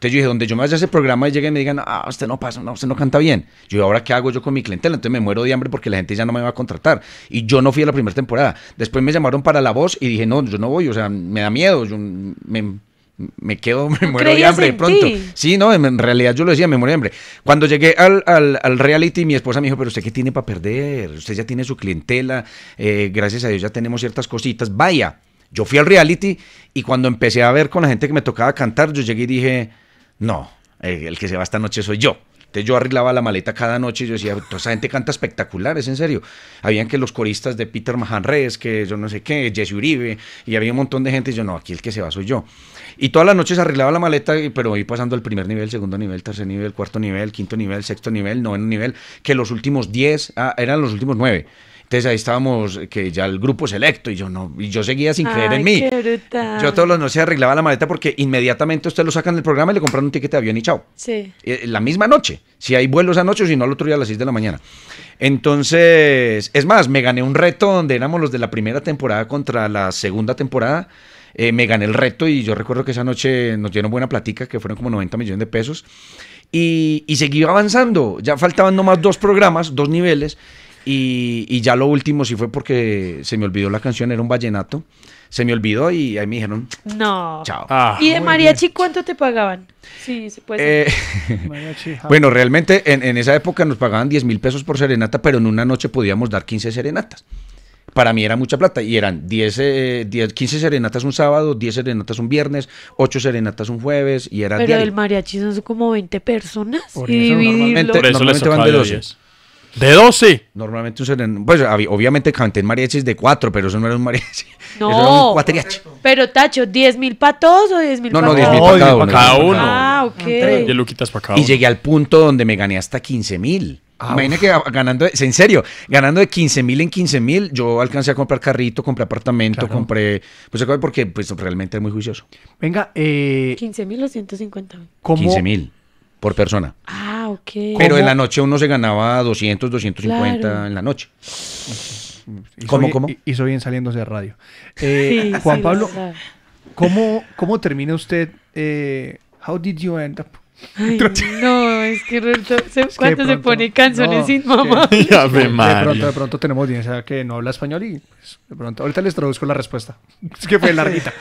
Entonces yo dije, donde yo me vaya a ese programa y lleguen y me digan, ah, usted no pasa, no, usted no canta bien. Yo, ¿ahora qué hago yo con mi clientela? Entonces me muero de hambre porque la gente ya no me va a contratar. Y yo no fui a la primera temporada. Después me llamaron para La Voz y dije, no, yo no voy, o sea, me da miedo, yo me, quedo, [LAUGHS] me muero de hambre pronto. Sí, no, en, realidad yo lo decía, me muero de hambre. Cuando llegué al, al, reality, mi esposa me dijo, pero usted qué tiene para perder, usted ya tiene su clientela, eh, gracias a Dios ya tenemos ciertas cositas, vaya. Yo fui al reality y cuando empecé a ver con la gente que me tocaba cantar, yo llegué y dije, no, eh, el que se va esta noche soy yo. Entonces yo arreglaba la maleta cada noche y yo decía, toda esa gente canta espectacular, es en serio. Habían que los coristas de Peter Mahan que yo no sé qué, Jesse Uribe, y había un montón de gente. Y yo, no, aquí el que se va soy yo. Y todas las noches arreglaba la maleta, pero iba pasando el primer nivel, segundo nivel, tercer nivel, cuarto nivel, quinto nivel, sexto nivel, noveno nivel, que los últimos diez, ah, eran los últimos nueve. Entonces ahí estábamos, que ya el grupo selecto, y yo no, y yo seguía sin creer en mí. Yo todos los no se arreglaba la maleta porque inmediatamente usted lo sacan del programa y le compran un ticket de avión y chao. Sí. Eh, la misma noche, si hay vuelos anoche o si no al otro día a las 6 de la mañana. Entonces, es más, me gané un reto donde éramos los de la primera temporada contra la segunda temporada. Eh, me gané el reto y yo recuerdo que esa noche nos dieron buena platica, que fueron como 90 millones de pesos. Y, y seguí avanzando. Ya faltaban nomás dos programas, dos niveles. Y, ya lo último sí fue porque se me olvidó la canción, era un vallenato. Se me olvidó y ahí me dijeron, no. Chao. Ah. ¿Y de mariachi cuánto te pagaban? Sí, se puede. Eh, [LAUGHS] bueno, realmente en, esa época nos pagaban 10 mil pesos por serenata, pero en una noche podíamos dar 15 serenatas. Para mí era mucha plata y eran 10, 15 eh, serenatas un sábado, 10 serenatas un viernes, 8 serenatas un jueves y era Pero del mariachi son como 20 personas. Por y eso, normalmente, normalmente van de ¿De 12? Normalmente un Pues obviamente canté en mariachis de 4, pero eso no era un mariachi. No. [LAUGHS] Eso era un cuatriachi. Pero Tacho, ¿10 mil para todos o 10 mil no, No, no, 10 mil para cada, uno. Cada uno. Ah, ok. Y luquitas para cada uno. Y llegué al punto donde me gané hasta 15 mil. Ah, Imagínate que ganando, en serio, ganando de 15 mil en 15 mil, yo alcancé a comprar carrito, compré apartamento, compré, pues porque pues realmente es muy juicioso. Venga, eh, 15 mil o 150 mil. 15 mil por persona. Ah, pero en la noche uno se ganaba 200, 250 en la noche. ¿Cómo, cómo? Hizo bien saliéndose de radio. [LAUGHS] Eh, Juan Pablo, ¿cómo, ¿cómo termina usted? eh, how did you end up? no, es que Roberto, se- ¿cuánto se pone canciones sin mamá. Ya mamá? De [LAUGHS] pronto, de pronto tenemos audiencia que no habla español y pues, de pronto. Ahorita les traduzco la respuesta. [LAUGHS] Es que fue larguita.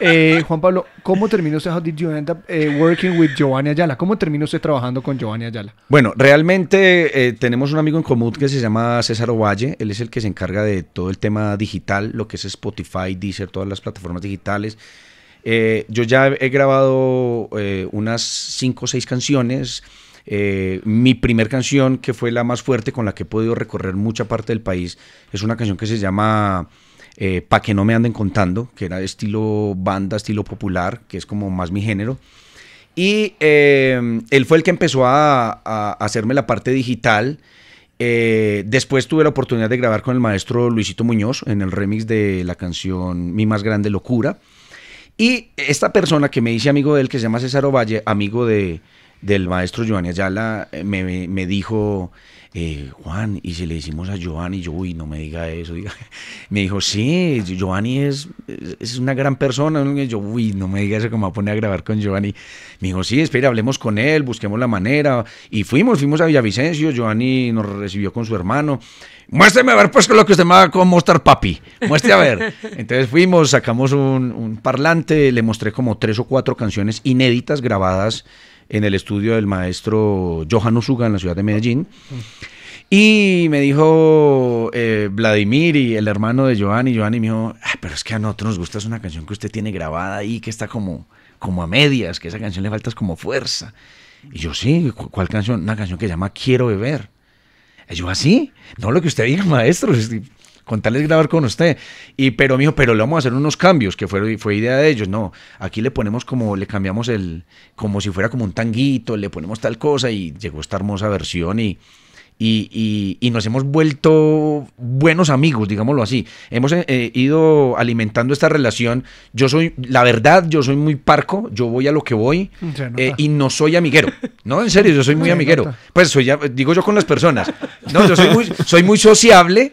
Eh, Juan Pablo, ¿cómo terminó usted? you up eh, working with Giovanni Ayala? ¿Cómo terminó usted trabajando con Giovanni Ayala? Bueno, realmente eh, tenemos un amigo en común que se llama César Ovalle. Él es el que se encarga de todo el tema digital, lo que es Spotify, Deezer, todas las plataformas digitales. yo ya he grabado unas 5 o 6 canciones. mi primer canción, que fue la más fuerte con la que he podido recorrer mucha parte del país, es una canción que se llama eh, para que no me anden contando, que era estilo banda, estilo popular, que es como más mi género. Y eh, él fue el que empezó a, hacerme la parte digital. Eh, después tuve la oportunidad de grabar con el maestro Luisito Muñoz en el remix de la canción Mi más grande locura. Y esta persona que me dice amigo de él, que se llama César Ovalle, amigo de, del maestro Giovanni Ayala, me, me dijo, eh, Juan, y si le decimos a Giovanni, yo, uy, no me diga eso. [LAUGHS] Me dijo, sí, Giovanni es, es una gran persona. Yo, uy, no me diga eso, como a poner a grabar con Giovanni. Me dijo, sí, espera, hablemos con él, busquemos la manera. Y fuimos, fuimos a Villavicencio, Giovanni nos recibió con su hermano. Muéstrame a ver, pues, lo que usted me va a mostrar, papi. Muéstrame a ver. [LAUGHS] Entonces fuimos, sacamos un, un parlante, le mostré como tres o cuatro canciones inéditas grabadas en el estudio del maestro Johan Usuga en la ciudad de Medellín. Y me dijo eh, Vladimir y el hermano de Johan, y me dijo, ah, pero es que a nosotros nos gusta es una canción que usted tiene grabada ahí, que está como, como a medias, que esa canción le faltas como fuerza. Y yo, sí, ¿cuál canción? Una canción que se llama Quiero Beber. Y yo, así, ¿Ah, no lo que usted diga, maestro con tal grabar con usted. Y pero me pero le vamos a hacer unos cambios, que fue, fue idea de ellos. No, aquí le ponemos como, le cambiamos el, como si fuera como un tanguito, le ponemos tal cosa y llegó esta hermosa versión y... Y, y, nos hemos vuelto buenos amigos, digámoslo así. Hemos eh, eh, ido alimentando esta relación. Yo soy, la verdad, yo soy muy parco, yo voy a lo que voy eh, y no soy amiguero. No, en serio, yo soy muy amiguero. Pues digo yo con las personas. No, yo soy soy muy sociable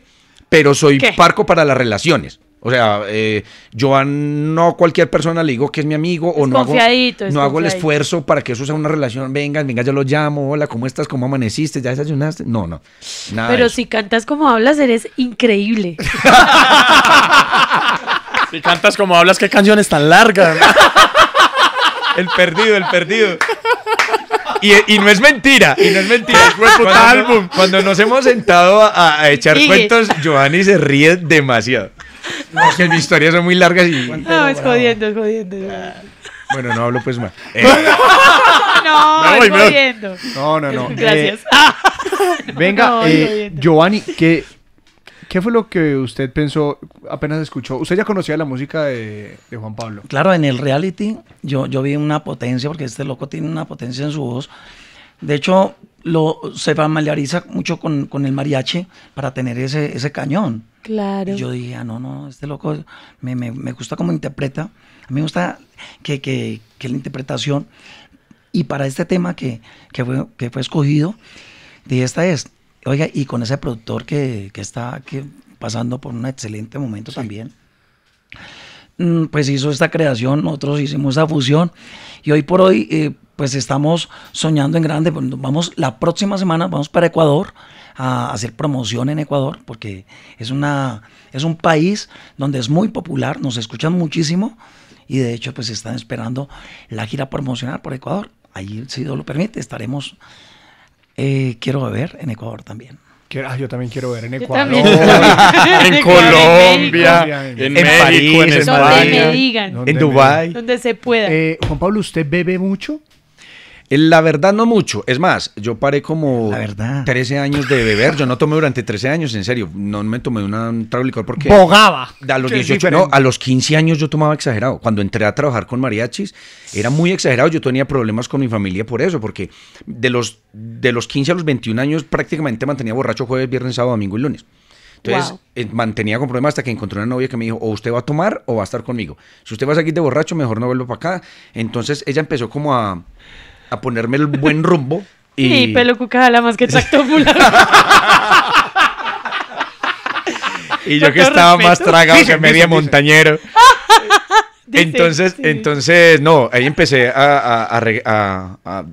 pero soy parco para las relaciones. O sea, eh, yo a no cualquier persona le digo que es mi amigo o no, hago, no hago el esfuerzo para que eso sea una relación. Venga, venga, yo lo llamo. Hola, ¿cómo estás? ¿Cómo amaneciste? ¿Ya desayunaste? No, no. Nada Pero si cantas como hablas, eres increíble. [LAUGHS] si cantas como hablas, qué canciones tan largas. el perdido, el perdido. Y, no es mentira, y no es mentira. cuando, álbum. Cuando nos hemos sentado a, echar cuentos, Giovanni se ríe demasiado. porque mis historias son muy largas y. No, es jodiendo, es jodiendo. Bueno, no hablo pues mal. [LAUGHS] Eh. No, no, es jodiendo. No, no, no. Gracias. Eh, venga, Giovanni, [LAUGHS] eh, que... ¿Qué fue lo que usted pensó apenas escuchó? Usted ya conocía la música de, Juan Pablo. Claro, en el reality yo, yo vi una potencia, porque este loco tiene una potencia en su voz. De hecho, lo, se familiariza mucho con, el mariachi para tener ese, ese cañón. Claro. yo dije, ah, no, no, este loco me, gusta como interpreta. A mí me gusta que, la interpretación. Y para este tema que, que, fue, que fue escogido, dije, esta es. Oiga, y con ese productor que, está que pasando por un excelente momento también, mm, pues hizo esta creación, nosotros hicimos esa fusión y hoy por hoy eh, pues estamos soñando en grande. Vamos, la próxima semana vamos para Ecuador a hacer promoción en Ecuador porque es, una, es un país donde es muy popular, nos escuchan muchísimo y de hecho pues están esperando la gira promocional por Ecuador. Allí, si Dios lo permite, estaremos eh, quiero beber en Ecuador también. Ah, yo también quiero ver en Ecuador, [LAUGHS] en, Colombia, en, México, París, en España, en Dubái. Donde se pueda. Eh, Juan Pablo, ¿usted bebe mucho? Eh, la verdad no mucho. Es más, yo paré como 13 años de beber. Yo no tomé durante 13 años, en serio. No me tomé un trago de licor porque... Bogaba. A los, 18, no, a los 15 años yo tomaba exagerado. Cuando entré a trabajar con mariachis, era muy exagerado. Yo tenía problemas con mi familia por eso, porque de los, de los 15 a los 21 años prácticamente mantenía borracho jueves, viernes, sábado, domingo y lunes. Entonces eh, mantenía con problemas hasta que encontré una novia que me dijo, o usted va a tomar o va a estar conmigo. Si usted va a seguir de borracho, mejor no vuelvo para acá. Entonces ella empezó como a, a ponerme el buen rumbo. [LAUGHS] Y, pelo más que fulano. [LAUGHS] y yo que estaba más tragado que media montañero. [LAUGHS] entonces, entonces, no, ahí empecé a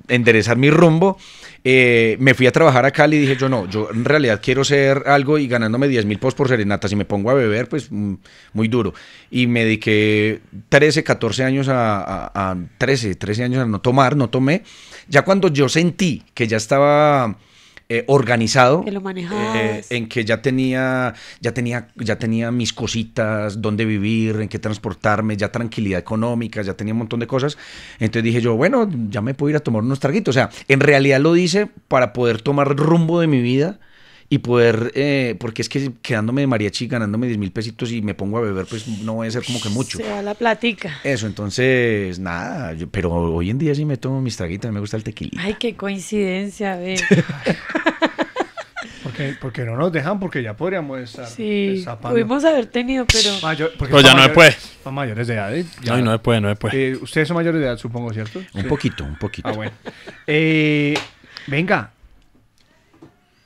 enderezar mi rumbo eh, me fui a trabajar a Cali y dije yo no, yo en realidad quiero ser algo y ganándome 10 mil pesos por serenata, si me pongo a beber, pues mm, muy duro. Y me dediqué 13, 14 años a, años a no tomar, no tomé. Ya cuando yo sentí que ya estaba eh, organizado. Eh, eh, en que ya tenía, ya tenía, ya tenía mis cositas, dónde vivir, en qué transportarme, ya tranquilidad económica, ya tenía un montón de cosas. Entonces dije yo, bueno, ya me puedo ir a tomar unos traguitos. O sea, en realidad lo hice para poder tomar rumbo de mi vida y poder, eh, porque es que quedándome de mariachi, ganándome 10 mil pesitos y me pongo a beber, pues no voy a ser como que mucho. Se va la platica. Eso, entonces, nada, pero hoy en día sí me tomo mis traguitas, me gusta el tequila Ay, qué coincidencia, ve. [LAUGHS] Porque, porque, no nos dejan, porque ya podríamos estar. Sí, pudimos haber tenido, pero. pero ya no mayores, pues, mayores de edad. ¿eh? Ya, no, no no después eh, ustedes son mayores de edad, supongo, ¿cierto? Un poquito, un poquito. Ah, bueno. venga,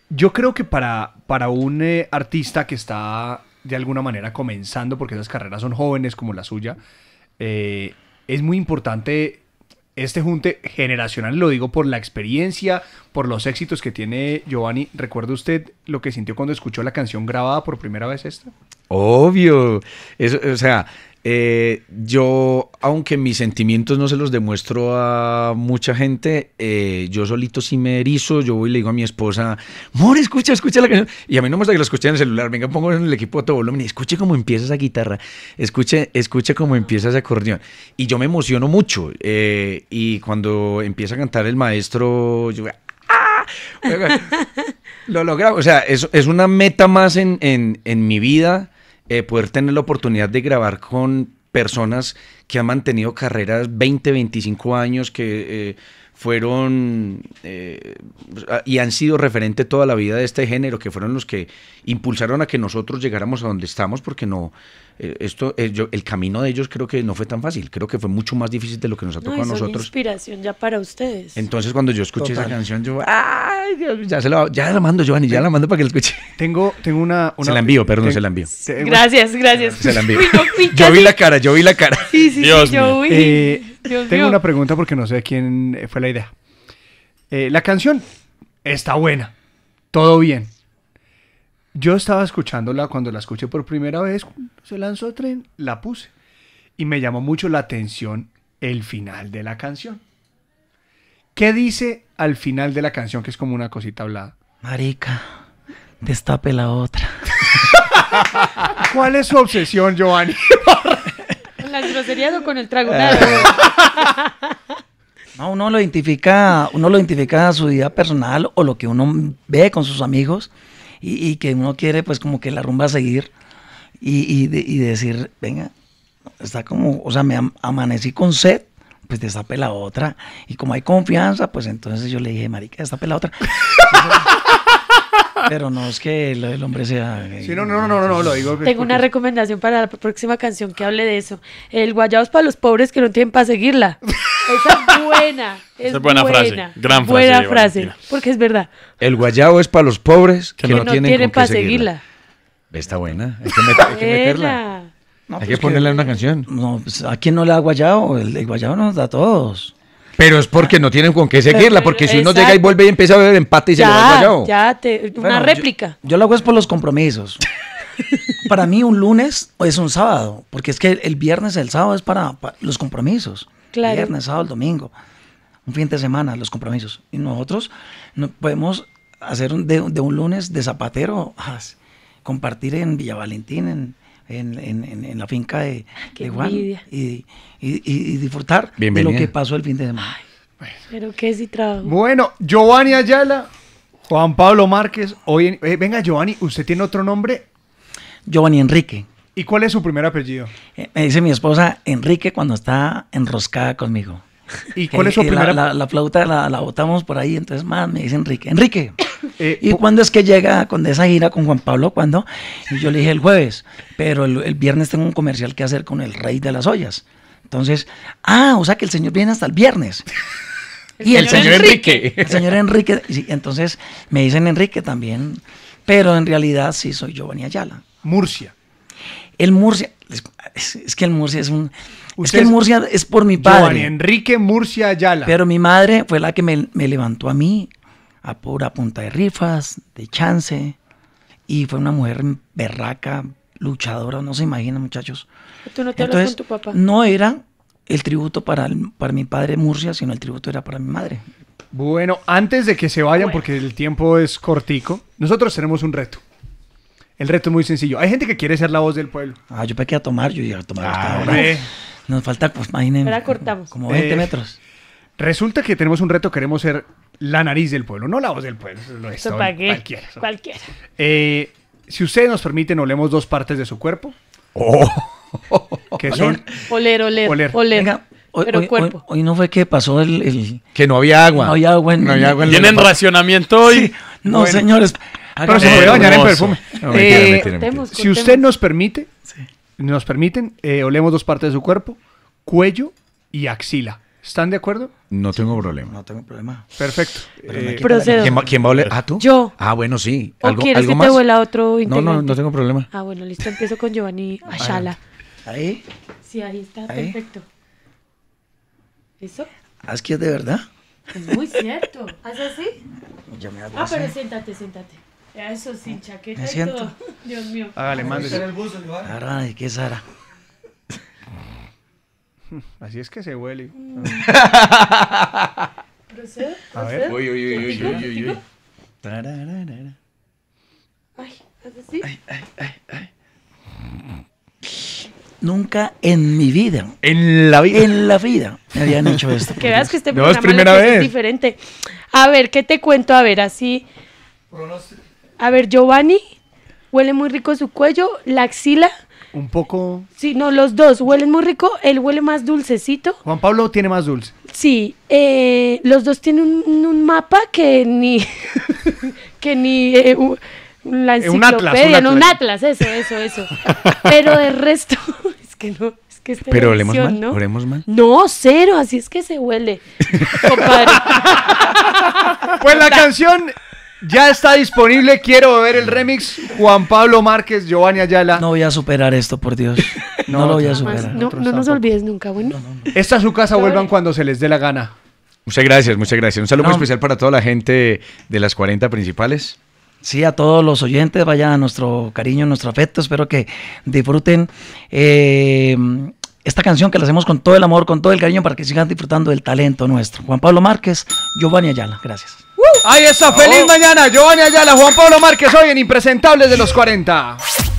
yo creo que para, para un eh, artista que está de alguna manera comenzando, porque esas carreras son jóvenes como la suya, eh, es muy importante este junte generacional, lo digo por la experiencia, por los éxitos que tiene Giovanni. ¿Recuerda usted lo que sintió cuando escuchó la canción grabada por primera vez esta? Obvio. o sea, eh, yo, aunque mis sentimientos no se los demuestro a mucha gente, eh, yo solito sí me erizo, yo voy y le digo a mi esposa, More, escucha, escucha la canción. Y a mí no me gusta que la escuche en el celular, venga, pongo en el equipo a todo volumen escuche cómo empieza esa guitarra, escuche, escuche cómo empieza ese acordeón. Y yo me emociono mucho. Eh, y cuando empieza a cantar el maestro, yo... voy ¡Ah! Lo logramos, o sea, es, es una meta más en, en mi vida eh, poder tener la oportunidad de grabar con personas que han mantenido carreras 20, 25 años, que... Eh, fueron eh, y han sido referente toda la vida de este género, que fueron los que impulsaron a que nosotros llegáramos a donde estamos, porque no, eh, esto, eh, el camino de ellos creo que no fue tan fácil, creo que fue mucho más difícil de lo que nos ha tocado a nosotros. inspiración ya para ustedes. Entonces cuando yo escuché esa canción, yo, Ya, la, mando, Giovanni, ya la mando para que la escuche. Tengo, tengo una, Se la envío, perdón, se la envío. Gracias, gracias. Se la envío. [LAUGHS] yo vi la cara, yo vi la cara. Sí, sí, sí, yo vi. Tengo una pregunta porque no sé quién eh, fue la idea. Eh, la canción está buena, todo bien. Yo estaba escuchándola cuando la escuché por primera vez, se lanzó el tren, la puse. Y me llamó mucho la atención el final de la canción. ¿Qué dice al final de la canción que es como una cosita hablada? Marica, destape la otra. [LAUGHS] ¿Cuál es su obsesión, Giovanni? las groserías o con el trago. Eh. No, uno lo identifica, uno lo identifica a su vida personal o lo que uno ve con sus amigos y, que uno quiere pues como que la rumba a seguir y, decir, venga, está como, o sea, me amanecí con sed, pues destape la otra. Y como hay confianza, pues entonces yo le dije, marica, destape la otra. [LAUGHS] Pero no es que el, hombre sea. Eh, sí, no, no, no, no, no, lo digo. Tengo una recomendación para la próxima canción que hable de eso. El es para los pobres que no tienen para seguirla. Esa es buena. Es, Esa es buena, frase. Gran Buena frase. Porque es verdad. El guayabo es para los pobres que, no, tienen, para seguirla. Está buena. Hay que, meterla. hay pues que ponerle una canción. No, pues, ¿A quién no le da guayao? El, el guayao nos da a todos. Pero es porque ah. no tienen con qué seguirla, porque si uno llega y vuelve y empieza a ver empate y se le va Ya, ya, una réplica. Yo, lo hago es por los compromisos. para mí un lunes es un sábado, porque es que el viernes el sábado es para, los compromisos. Claro. Viernes, sábado, domingo. Un fin de semana, los compromisos. Y nosotros no podemos hacer de, un lunes de zapatero, compartir en Villa Valentín, en, en, la finca de, ah, y, disfrutar de lo que pasó el fin de semana. Pero qué si Bueno, Giovanni Ayala, Juan Pablo Márquez, hoy eh, venga Giovanni, ¿usted tiene otro nombre? Giovanni Enrique. ¿Y cuál es su primer apellido? Eh, me dice mi esposa Enrique cuando está enroscada conmigo. ¿Y cuál es su eh, La, flauta la, botamos por ahí, entonces más me dice Enrique, Enrique, [COUGHS] eh, ¿y cuándo es que llega con esa gira con Juan Pablo? ¿Cuándo? Y yo le dije el jueves, pero el, viernes tengo un comercial que hacer con el Rey de las Ollas. Entonces, ah, o sea que el señor viene hasta el viernes. [LAUGHS] y el señor, Enrique. El señor Enrique. entonces me dicen Enrique también, pero en realidad sí soy Giovanni Ayala. Murcia. El Murcia, es que el Murcia es un es que Murcia es por mi padre. Enrique Murcia Ayala. Pero mi madre fue la que me, levantó a mí a pura punta de rifas, de chance. Y fue una mujer berraca, luchadora, no se imaginan, muchachos. ¿Tú no te Entonces, con tu papá? No era el tributo para, para mi padre Murcia, sino el tributo era para mi madre. Bueno, antes de que se vayan, porque el tiempo es cortico, nosotros tenemos un reto. El reto es muy sencillo. Hay gente que quiere ser la voz del pueblo. Ah, yo pequé a tomar, yo iba a tomar. Ah, ahora. Nos falta, pues imagínense. Ahora cortamos. Como 20 eh, metros. Resulta que tenemos un reto, queremos ser la nariz del pueblo, no la voz del pueblo. Lo Cualquiera. Eh, si ustedes nos permiten, olemos dos partes de su cuerpo. Oh. que son oler, oler, oler. oler. pero cuerpo. Hoy, no fue que pasó el, que no había agua. No había agua. no agua Tienen racionamiento hoy. No, señores. Pero se puede bañar en perfume. Eh, si usted nos permite, nos permiten, eh, olemos dos partes de su cuerpo, cuello y axila. ¿Están de acuerdo? No tengo problema. No tengo problema. Perfecto. Eh, ¿Quién, va, a oler? ¿Ah, tú? Yo. Ah, bueno, sí. ¿Algo, ¿O quieres que más? te huela otro No, no, no tengo problema. Ah, bueno, listo. Empiezo con Giovanni Ashala. ¿Ahí? Sí, ahí está. Perfecto. ¿Eso? ¿Has que es de verdad? Es muy cierto. ¿Haz así? Ya me ah, pero siéntate, siéntate. Ya eso sí, chaqueta y todo. [LAUGHS] Dios mío. Hágale, mándese. Caray, qué Sara. [LAUGHS] Así es que se huele. Mm. ¿Procede? A ver. Uy, uy, uy, uy, uy, uy, uy. Ay, así. Ay, ay, ay, ay. Nunca en mi vida, en la vida, en la vida me habían [LAUGHS] hecho esto. Que veas que este programa no es, primera vez. diferente. A ver, ¿qué te cuento? A ver, así. A ver, Giovanni, huele muy rico su cuello, la axila. Un poco. Sí, no, los dos huelen muy rico. Él huele más dulcecito. Juan Pablo tiene más dulce. Sí, eh, los dos tienen un, mapa que ni. [LAUGHS] que ni. Eh, la eh, enciclopedia, un atlas, un atlas. un atlas, eso, eso, eso. [LAUGHS] Pero de resto, [LAUGHS] es que no. es que esta Pero olemos mal, ¿no? olemos mal. No, cero, así es que se huele, compadre. Pues la canción ya está disponible, quiero ver el remix. Juan Pablo Márquez, Giovanni Ayala. No voy a superar esto, por Dios. [LAUGHS] No, lo voy a superar. No, nos olvides nunca, bueno. Esta es su casa, vuelvan cuando se les dé la gana. Muchas gracias, muchas gracias. Un saludo especial para toda la gente de las 40 principales. Sí, a todos los oyentes, vaya a nuestro cariño, nuestro afecto. Espero que disfruten. Eh, esta canción que la hacemos con todo el amor, con todo el cariño, para que sigan disfrutando del talento nuestro. Juan Pablo Márquez, Giovanni Ayala. Gracias. Uh, Ahí está, feliz oh. mañana, Giovanni Ayala, Juan Pablo Márquez, hoy en Impresentables de los 40.